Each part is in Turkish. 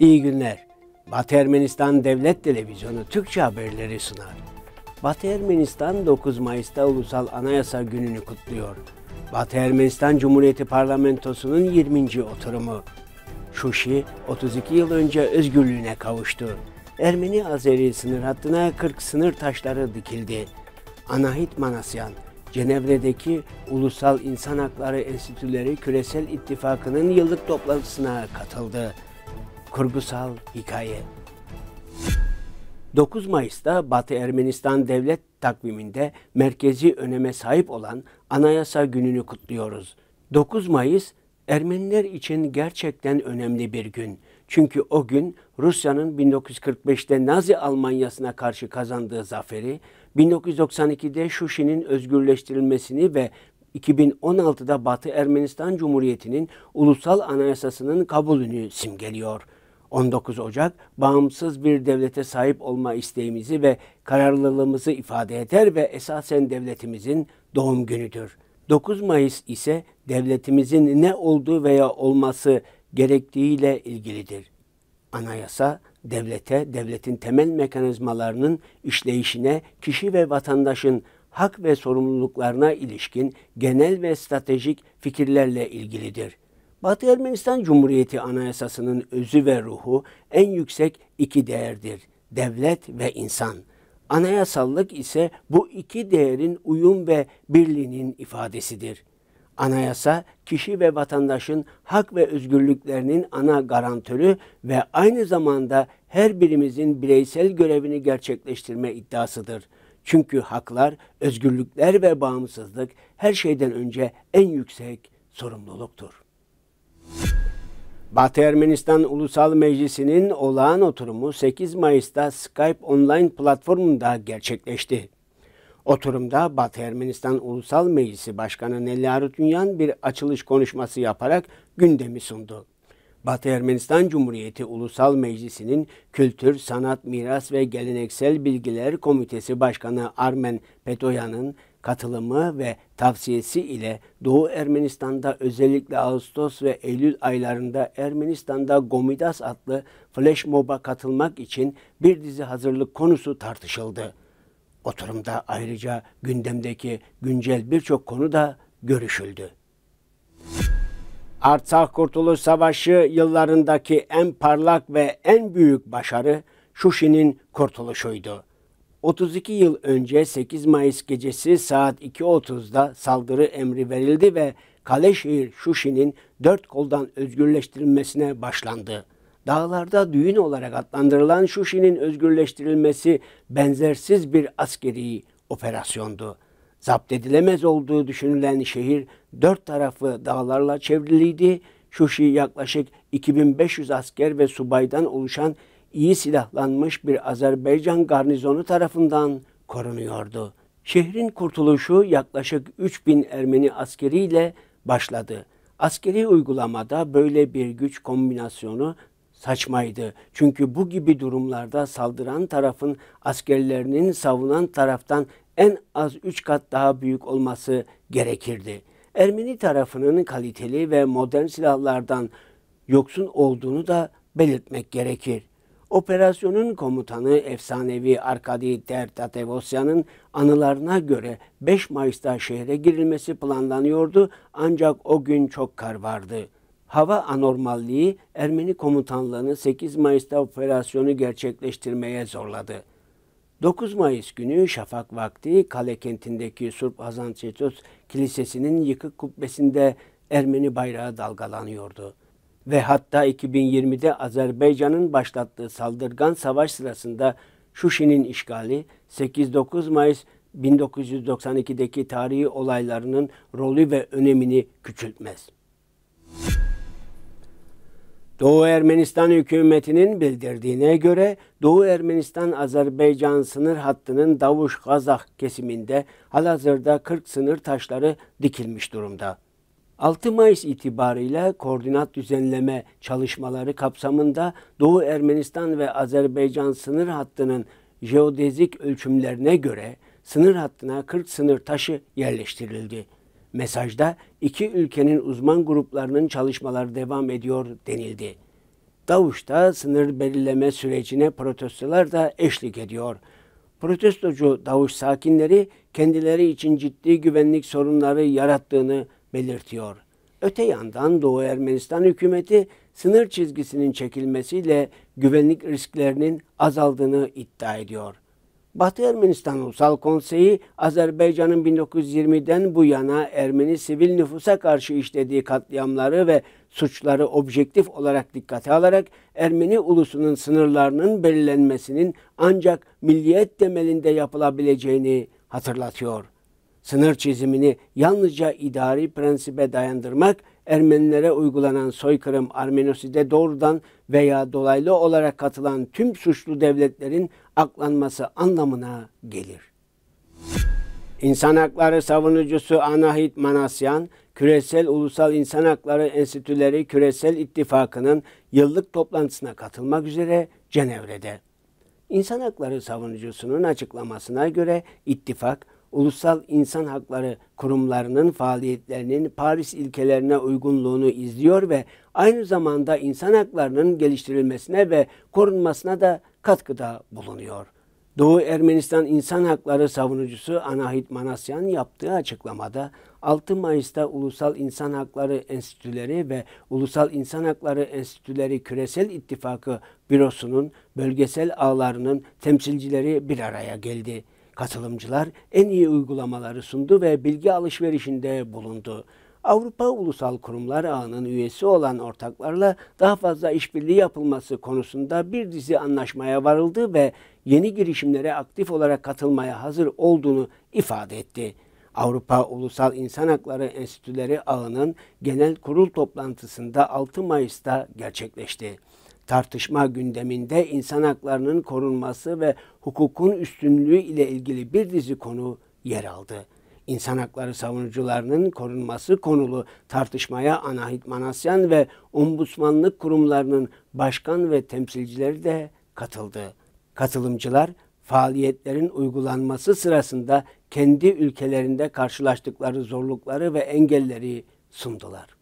İyi günler. Batı Ermenistan Devlet Televizyonu Türkçe haberleri sunar. Batı Ermenistan 9 Mayıs'ta Ulusal Anayasa Günü'nü kutluyor. Batı Ermenistan Cumhuriyeti Parlamentosu'nun 20. oturumu. Şuşi 32 yıl önce özgürlüğüne kavuştu. Ermeni-Azeri sınır hattına 40 sınır taşları dikildi. Anahit Manasyan, Cenevre'deki Ulusal İnsan Hakları Enstitüleri Küresel İttifakı'nın yıllık toplantısına katıldı kurgusal hikaye. 9 Mayıs'ta Batı Ermenistan devlet takviminde merkezi öneme sahip olan Anayasa Günü'nü kutluyoruz. 9 Mayıs Ermeniler için gerçekten önemli bir gün. Çünkü o gün Rusya'nın 1945'te Nazi Almanyasına karşı kazandığı zaferi, 1992'de Şuşi'nin özgürleştirilmesini ve 2016'da Batı Ermenistan Cumhuriyeti'nin ulusal anayasasının kabulünü simgeliyor.'' 19 Ocak bağımsız bir devlete sahip olma isteğimizi ve kararlılığımızı ifade eder ve esasen devletimizin doğum günüdür. 9 Mayıs ise devletimizin ne olduğu veya olması gerektiğiyle ilgilidir. Anayasa devlete, devletin temel mekanizmalarının işleyişine, kişi ve vatandaşın hak ve sorumluluklarına ilişkin genel ve stratejik fikirlerle ilgilidir. Batı Ermenistan Cumhuriyeti Anayasası'nın özü ve ruhu en yüksek iki değerdir. Devlet ve insan. Anayasallık ise bu iki değerin uyum ve birliğinin ifadesidir. Anayasa, kişi ve vatandaşın hak ve özgürlüklerinin ana garantörü ve aynı zamanda her birimizin bireysel görevini gerçekleştirme iddiasıdır. Çünkü haklar, özgürlükler ve bağımsızlık her şeyden önce en yüksek sorumluluktur. Batı Ermenistan Ulusal Meclisi'nin olağan oturumu 8 Mayıs'ta Skype online platformunda gerçekleşti. Oturumda Batı Ermenistan Ulusal Meclisi Başkanı Nelly Arutunyan bir açılış konuşması yaparak gündemi sundu. Batı Ermenistan Cumhuriyeti Ulusal Meclisi'nin Kültür, Sanat, Miras ve Geleneksel Bilgiler Komitesi Başkanı Armen Petoyan'ın katılımı ve tavsiyesi ile Doğu Ermenistan'da özellikle Ağustos ve Eylül aylarında Ermenistan'da Gomidas adlı flash mob'a katılmak için bir dizi hazırlık konusu tartışıldı. Oturumda ayrıca gündemdeki güncel birçok konu da görüşüldü. Artsakh Kurtuluş Savaşı yıllarındaki en parlak ve en büyük başarı Şuşi'nin kurtuluşuydu. 32 yıl önce 8 Mayıs gecesi saat 2.30'da saldırı emri verildi ve Kaleşehir Şuşi'nin dört koldan özgürleştirilmesine başlandı. Dağlarda düğün olarak adlandırılan Şuşi'nin özgürleştirilmesi benzersiz bir askeri operasyondu. Zapt edilemez olduğu düşünülen şehir dört tarafı dağlarla çevriliydi. Şuşi yaklaşık 2500 asker ve subaydan oluşan iyi silahlanmış bir Azerbaycan garnizonu tarafından korunuyordu. Şehrin kurtuluşu yaklaşık 3000 Ermeni askeriyle başladı. Askeri uygulamada böyle bir güç kombinasyonu saçmaydı. Çünkü bu gibi durumlarda saldıran tarafın askerlerinin savunan taraftan en az 3 kat daha büyük olması gerekirdi. Ermeni tarafının kaliteli ve modern silahlardan yoksun olduğunu da belirtmek gerekir. Operasyonun komutanı efsanevi Arkadi Tertatevosyanın anılarına göre 5 Mayıs'ta şehre girilmesi planlanıyordu ancak o gün çok kar vardı. Hava anormalliği Ermeni komutanlığını 8 Mayıs'ta operasyonu gerçekleştirmeye zorladı. 9 Mayıs günü şafak vakti kale kentindeki Surp Hazantitos Kilisesi'nin yıkık kubbesinde Ermeni bayrağı dalgalanıyordu ve hatta 2020'de Azerbaycan'ın başlattığı saldırgan savaş sırasında Şuşi'nin işgali, 8-9 Mayıs 1992'deki tarihi olaylarının rolü ve önemini küçültmez. Doğu Ermenistan hükümetinin bildirdiğine göre Doğu Ermenistan Azerbaycan sınır hattının Davuş Kazak kesiminde halihazırda 40 sınır taşları dikilmiş durumda. 6 Mayıs itibariyle koordinat düzenleme çalışmaları kapsamında Doğu Ermenistan ve Azerbaycan sınır hattının jeodezik ölçümlerine göre sınır hattına 40 sınır taşı yerleştirildi. Mesajda iki ülkenin uzman gruplarının çalışmaları devam ediyor denildi. Davuş'ta sınır belirleme sürecine protestolar da eşlik ediyor. Protestocu Davuş sakinleri kendileri için ciddi güvenlik sorunları yarattığını belirtiyor. Öte yandan Doğu Ermenistan hükümeti sınır çizgisinin çekilmesiyle güvenlik risklerinin azaldığını iddia ediyor. Batı Ermenistan Ulusal Konseyi Azerbaycan'ın 1920'den bu yana Ermeni sivil nüfusa karşı işlediği katliamları ve suçları objektif olarak dikkate alarak Ermeni ulusunun sınırlarının belirlenmesinin ancak milliyet temelinde yapılabileceğini hatırlatıyor sınır çizimini yalnızca idari prensibe dayandırmak Ermenilere uygulanan soykırım Armenoside doğrudan veya dolaylı olarak katılan tüm suçlu devletlerin aklanması anlamına gelir. İnsan hakları savunucusu Anahit Manasyan, Küresel Ulusal İnsan Hakları Enstitüleri Küresel İttifakı'nın yıllık toplantısına katılmak üzere Cenevre'de. İnsan hakları savunucusunun açıklamasına göre ittifak ulusal İnsan hakları kurumlarının faaliyetlerinin Paris ilkelerine uygunluğunu izliyor ve aynı zamanda insan haklarının geliştirilmesine ve korunmasına da katkıda bulunuyor. Doğu Ermenistan İnsan Hakları Savunucusu Anahit Manasyan yaptığı açıklamada 6 Mayıs'ta Ulusal İnsan Hakları Enstitüleri ve Ulusal İnsan Hakları Enstitüleri Küresel İttifakı Bürosu'nun bölgesel ağlarının temsilcileri bir araya geldi. Katılımcılar en iyi uygulamaları sundu ve bilgi alışverişinde bulundu. Avrupa Ulusal Kurumlar Ağı'nın üyesi olan ortaklarla daha fazla işbirliği yapılması konusunda bir dizi anlaşmaya varıldı ve yeni girişimlere aktif olarak katılmaya hazır olduğunu ifade etti. Avrupa Ulusal İnsan Hakları Enstitüleri Ağı'nın genel kurul toplantısında 6 Mayıs'ta gerçekleşti tartışma gündeminde insan haklarının korunması ve hukukun üstünlüğü ile ilgili bir dizi konu yer aldı. İnsan hakları savunucularının korunması konulu tartışmaya Anahit Manasyan ve ombudsmanlık kurumlarının başkan ve temsilcileri de katıldı. Katılımcılar faaliyetlerin uygulanması sırasında kendi ülkelerinde karşılaştıkları zorlukları ve engelleri sundular.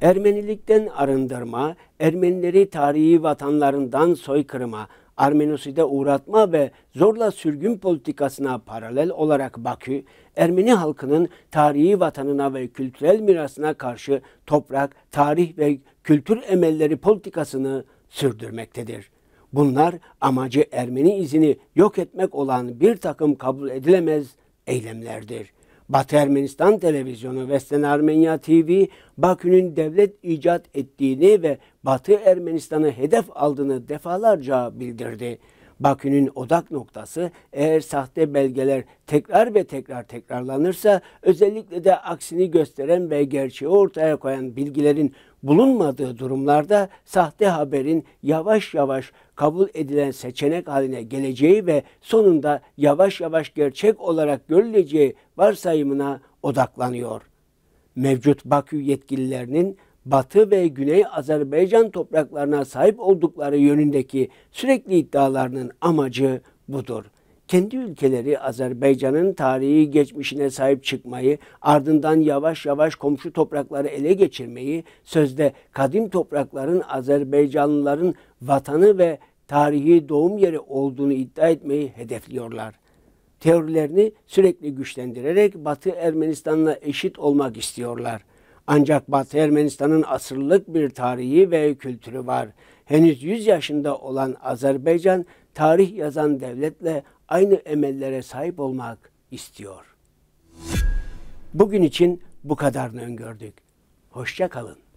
Ermenilikten arındırma, Ermenileri tarihi vatanlarından soykırıma, Armenoside uğratma ve zorla sürgün politikasına paralel olarak Bakü, Ermeni halkının tarihi vatanına ve kültürel mirasına karşı toprak, tarih ve kültür emelleri politikasını sürdürmektedir. Bunlar amacı Ermeni izini yok etmek olan bir takım kabul edilemez eylemlerdir.'' Batı Ermenistan Televizyonu, Western Armenia TV, Bakü'nün devlet icat ettiğini ve Batı Ermenistan'ı hedef aldığını defalarca bildirdi. Bakü'nün odak noktası eğer sahte belgeler tekrar ve tekrar tekrarlanırsa özellikle de aksini gösteren ve gerçeği ortaya koyan bilgilerin bulunmadığı durumlarda sahte haberin yavaş yavaş kabul edilen seçenek haline geleceği ve sonunda yavaş yavaş gerçek olarak görüleceği varsayımına odaklanıyor. Mevcut Bakü yetkililerinin Batı ve Güney Azerbaycan topraklarına sahip oldukları yönündeki sürekli iddialarının amacı budur. Kendi ülkeleri Azerbaycan'ın tarihi geçmişine sahip çıkmayı, ardından yavaş yavaş komşu toprakları ele geçirmeyi, sözde kadim toprakların Azerbaycanlıların vatanı ve tarihi doğum yeri olduğunu iddia etmeyi hedefliyorlar teorilerini sürekli güçlendirerek Batı Ermenistan'la eşit olmak istiyorlar. Ancak Batı Ermenistan'ın asırlık bir tarihi ve kültürü var. Henüz 100 yaşında olan Azerbaycan, tarih yazan devletle aynı emellere sahip olmak istiyor. Bugün için bu kadarını öngördük. Hoşça kalın.